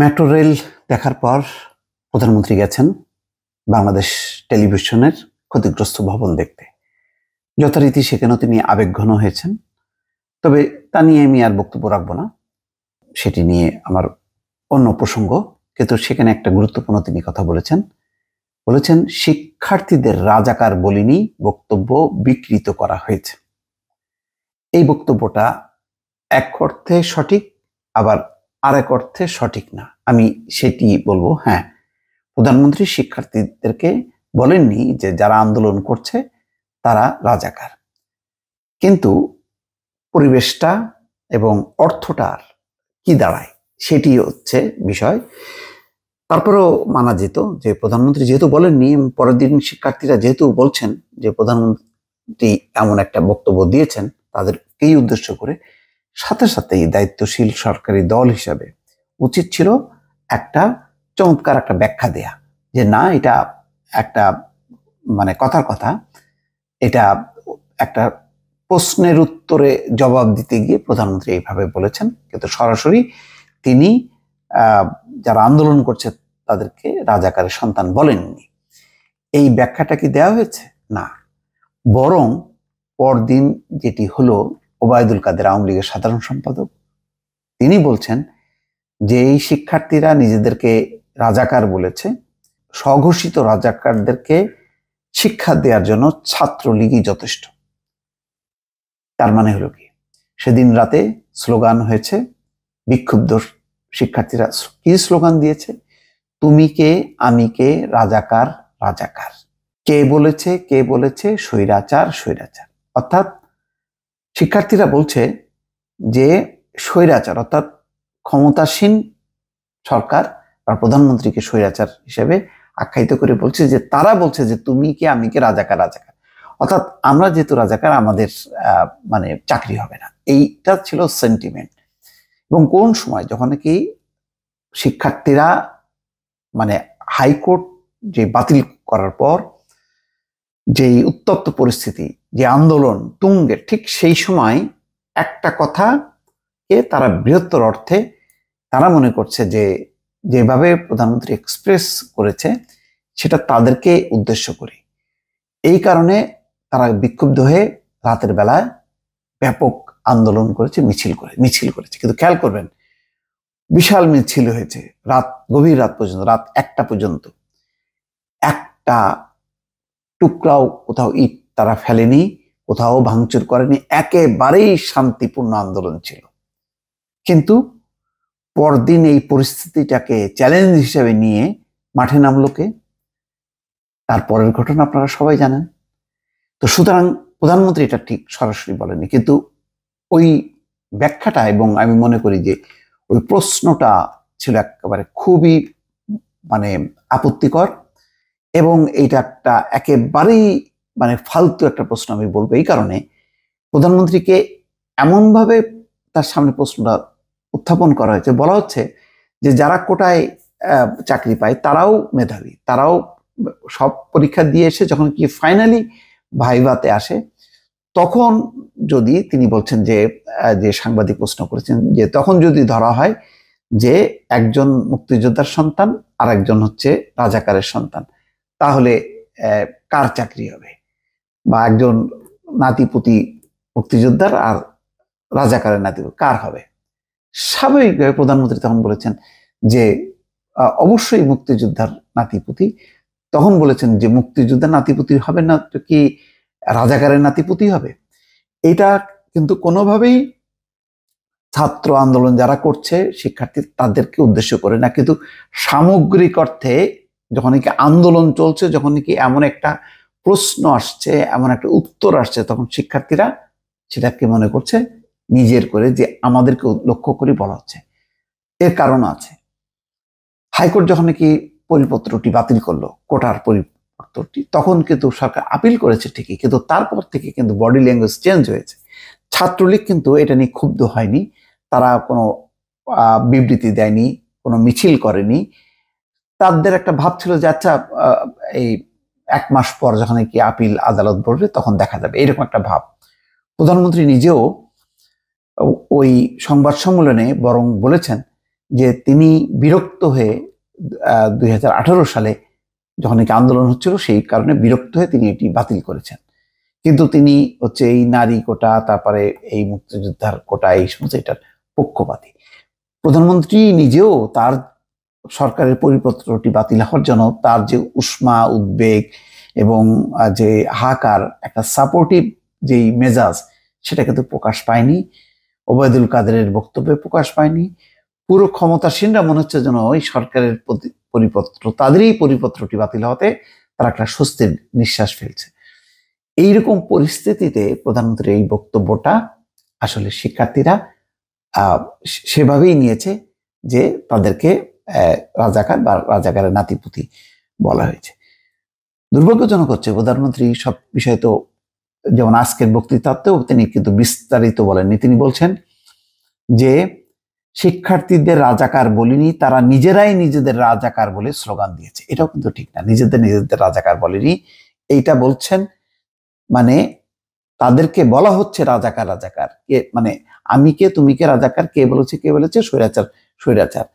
metro rail দেখার পর প্রধানমন্ত্রী গেছেন বাংলাদেশ টেলিভিশনের ক্ষতিগ্রস্ত ভবন দেখতে যথারীতি সেখানেও তিনি আবেগঘন হয়েছেন তবে তা নিয়ে আমি আর বক্তব্য রাখবো না সেটি নিয়ে আমার অন্য প্রসঙ্গ কিন্তু সেখানে একটা গুরুত্বপূর্ণ তিনি কথা বলেছেন বলেছেন শিক্ষার্থীদের রাজাকার বলিনি বক্তব্য বিকৃত করা হয়েছে এই বক্তব্যটা এক অর্থে সঠিক আবার এক অর্থে সঠিক না আমি সেটি বলবো হ্যাঁ প্রধানমন্ত্রী শিক্ষার্থীদেরকে বলেননি যে যারা আন্দোলন করছে তারা রাজাকার কিন্তু পরিবেশটা এবং অর্থটার কি দাঁড়ায় সেটি হচ্ছে বিষয় তারপরেও মানা যেত যে প্রধানমন্ত্রী যেহেতু বলেননি পরের দিন শিক্ষার্থীরা যেহেতু বলছেন যে প্রধানমন্ত্রী এমন একটা বক্তব্য দিয়েছেন তাদেরকেই উদ্দেশ্য করে সাথে সাথেই দায়িত্বশীল সরকারি দল হিসাবে উচিত ছিল একটা চমৎকার একটা ব্যাখ্যা দেয়া যে না এটা একটা মানে কথার কথা এটা একটা প্রশ্নের উত্তরে জবাব দিতে গিয়ে প্রধানমন্ত্রী এইভাবে বলেছেন কিন্তু সরাসরি তিনি যারা আন্দোলন করছে তাদেরকে রাজাকারের সন্তান বলেননি এই ব্যাখ্যাটা কি দেওয়া হয়েছে না বরং পরদিন যেটি হলো ওবায়দুল কাদের আওয়ামী লীগের সাধারণ সম্পাদক তিনি বলছেন যে এই শিক্ষার্থীরা নিজেদেরকে রাজাকার বলেছে স্বঘোষিত রাজাকারদেরকে শিক্ষা দেওয়ার জন্য ছাত্রলীগই যথেষ্ট তার মানে হলো কি সেদিন রাতে স্লোগান হয়েছে বিক্ষুব্ধ শিক্ষার্থীরা কি স্লোগান দিয়েছে তুমি কে আমি কে রাজাকার রাজাকার কে বলেছে কে বলেছে স্বৈরাচার স্বৈরাচার অর্থাৎ শিক্ষার্থীরা বলছে যে স্বৈরাচার অর্থাৎ ক্ষমতাসীন সরকার বা প্রধানমন্ত্রীকে স্বৈরাচার হিসেবে আখ্যায়িত করে বলছে যে তারা বলছে যে তুমি কি আমি কি রাজাকার রাজাকার অর্থাৎ আমরা যেহেতু রাজাকার আমাদের মানে চাকরি হবে না এইটা ছিল সেন্টিমেন্ট এবং কোন সময় যখন কি শিক্ষার্থীরা মানে হাইকোর্ট যে বাতিল করার পর যেই উত্তপ্ত পরিস্থিতি যে আন্দোলন তুঙ্গে ঠিক সেই সময় একটা কথাকে তারা বৃহত্তর অর্থে তারা মনে করছে যে যেভাবে প্রধানমন্ত্রী এক্সপ্রেস করেছে সেটা তাদেরকে উদ্দেশ্য করে এই কারণে তারা বিক্ষুব্ধ হয়ে রাতের বেলায় ব্যাপক আন্দোলন করেছে মিছিল করে মিছিল করেছে কিন্তু খেয়াল করবেন বিশাল মিছিল হয়েছে রাত গভীর রাত পর্যন্ত রাত একটা পর্যন্ত একটা টুকরাও কোথাও ইট তারা ফেলেনি কোথাও ভাঙচুর করেনি একেবারেই শান্তিপূর্ণ আন্দোলন ছিল কিন্তু পরদিন এই পরিস্থিতিটাকে চ্যালেঞ্জ হিসেবে নিয়ে মাঠে নামলোকে তারপরের ঘটনা আপনারা সবাই জানেন তো সুতরাং প্রধানমন্ত্রী এটা ঠিক সরাসরি বলেনি কিন্তু ওই ব্যাখ্যাটা এবং আমি মনে করি যে ওই প্রশ্নটা ছিল একেবারে খুবই মানে আপত্তিকর এবং এইটা একটা একেবারেই মানে ফালতু একটা প্রশ্ন আমি বলবো এই কারণে প্রধানমন্ত্রীকে এমনভাবে তার সামনে প্রশ্নটা উত্থাপন করা হয়েছে বলা হচ্ছে যে যারা কোটায় চাকরি পায় তারাও মেধাবী তারাও সব পরীক্ষা দিয়ে এসে যখন কি ফাইনালি ভাইভাতে আসে তখন যদি তিনি বলছেন যে যে সাংবাদিক প্রশ্ন করেছেন যে তখন যদি ধরা হয় যে একজন মুক্তিযোদ্ধার সন্তান আর একজন হচ্ছে রাজাকারের সন্তান তাহলে কার চাকরি হবে বা একজন নাতিপুতি মুক্তিযোদ্ধার আর রাজাকারের নাতি কার হবে স্বাভাবিকভাবে প্রধানমন্ত্রী তখন বলেছেন যে অবশ্যই মুক্তিযোদ্ধার নাতিপুতি তখন বলেছেন যে মুক্তিযোদ্ধার নাতিপুতি হবে না তো কি রাজাকারের নাতিপুতি হবে এটা কিন্তু কোনোভাবেই ছাত্র আন্দোলন যারা করছে শিক্ষার্থী তাদেরকে উদ্দেশ্য করে না কিন্তু সামগ্রিক অর্থে যখন কি আন্দোলন চলছে যখন কি এমন একটা প্রশ্ন আসছে এমন একটা উত্তর আসছে তখন শিক্ষার্থীরা সেটাকে মনে করছে নিজের করে যে আমাদেরকে লক্ষ্য করে বলা হচ্ছে এর কারণ আছে হাইকোর্ট যখন নাকি পরিপত্রটি বাতিল করলো কোটার পরিপত্রটি তখন কিন্তু সরকার আপিল করেছে ঠিকই কিন্তু তারপর থেকে কিন্তু বডি ল্যাঙ্গুয়েজ চেঞ্জ হয়েছে ছাত্রলীগ কিন্তু এটা নিয়ে ক্ষুব্ধ হয়নি তারা কোনো বিবৃতি দেয়নি কোনো মিছিল করেনি তাদের একটা ভাব ছিল যে আচ্ছা এই এক মাস পর যখন কি আপিল আদালত বলবে তখন দেখা যাবে এরকম একটা ভাব প্রধানমন্ত্রী নিজেও ওই সংবাদ সম্মেলনে বরং বলেছেন যে তিনি বিরক্ত হয়ে দুই সালে যখন একে আন্দোলন হচ্ছিল সেই কারণে বিরক্ত হয়ে তিনি এটি বাতিল করেছেন কিন্তু তিনি হচ্ছে এই নারী কোটা তারপরে এই মুক্তিযোদ্ধার কোটা এই সমস্ত এটার পক্ষপাতী প্রধানমন্ত্রী নিজেও তার সরকারের পরিপত্রটি বাতিল হওয়ার জন্য তার যে উষ্মা উদ্বেগ এবং যে হাহাকার একটা সাপোর্টিভ যেই মেজাজ সেটা কিন্তু প্রকাশ পায়নি ওবায়দুল কাদেরের বক্তব্যে প্রকাশ পায়নি পুরো ক্ষমতাসীনরা মনে হচ্ছে যেন ওই সরকারের পরিপত্র তাদেরই পরিপত্রটি বাতিল হতে তারা একটা স্বস্তির নিঃশ্বাস ফেলছে এইরকম পরিস্থিতিতে প্রধানমন্ত্রীর এই বক্তব্যটা আসলে শিক্ষার্থীরা সেভাবেই নিয়েছে যে তাদেরকে রাজাকার বা রাজাকারের নাতিপুতি বলা হয়েছে দুর্ভাগ্যজনক হচ্ছে প্রধানমন্ত্রী সব বিষয়ে তো যেমন আজকের বক্তৃতাতেও তিনি কিন্তু বিস্তারিত বলেননি তিনি বলছেন যে শিক্ষার্থীদের রাজাকার বলিনি তারা নিজেরাই নিজেদের রাজাকার বলে স্লোগান দিয়েছে এটাও কিন্তু ঠিক না নিজেদের নিজেদের রাজাকার বলেনি এইটা বলছেন মানে তাদেরকে বলা হচ্ছে রাজাকার রাজাকার কে মানে আমি কে তুমি কে রাজাকার কে বলেছে কে বলেছে স্বৈরাচার স্বৈরাচার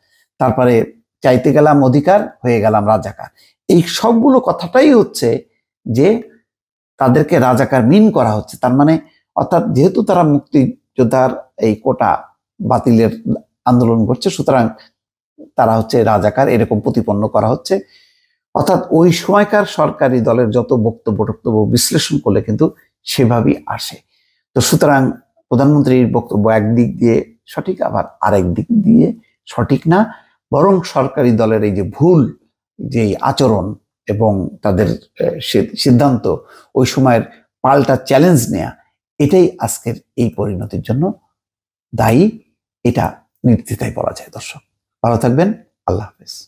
তারপরে চাইতে গেলাম অধিকার হয়ে গেলাম রাজাকার এই সবগুলো কথাটাই হচ্ছে যে তাদেরকে রাজাকার মিন করা হচ্ছে তার মানে অর্থাৎ যেহেতু তারা মুক্তিযোদ্ধার এই কোটা বাতিলের আন্দোলন করছে সুতরাং তারা হচ্ছে রাজাকার এরকম প্রতিপন্ন করা হচ্ছে অর্থাৎ ওই সময়কার সরকারি দলের যত বক্তব্য টক্তব্য বিশ্লেষণ করলে কিন্তু সেভাবেই আসে তো সুতরাং প্রধানমন্ত্রীর বক্তব্য একদিক দিয়ে সঠিক আবার আরেক দিক দিয়ে সঠিক না বরং সরকারি দলের এই যে ভুল যে আচরণ এবং তাদের সিদ্ধান্ত ওই সময়ের পাল্টা চ্যালেঞ্জ নেয়া এটাই আজকের এই পরিণতির জন্য দায়ী এটা নির্দ্বিধায় বলা যায় দর্শক ভালো থাকবেন আল্লাহ হাফেজ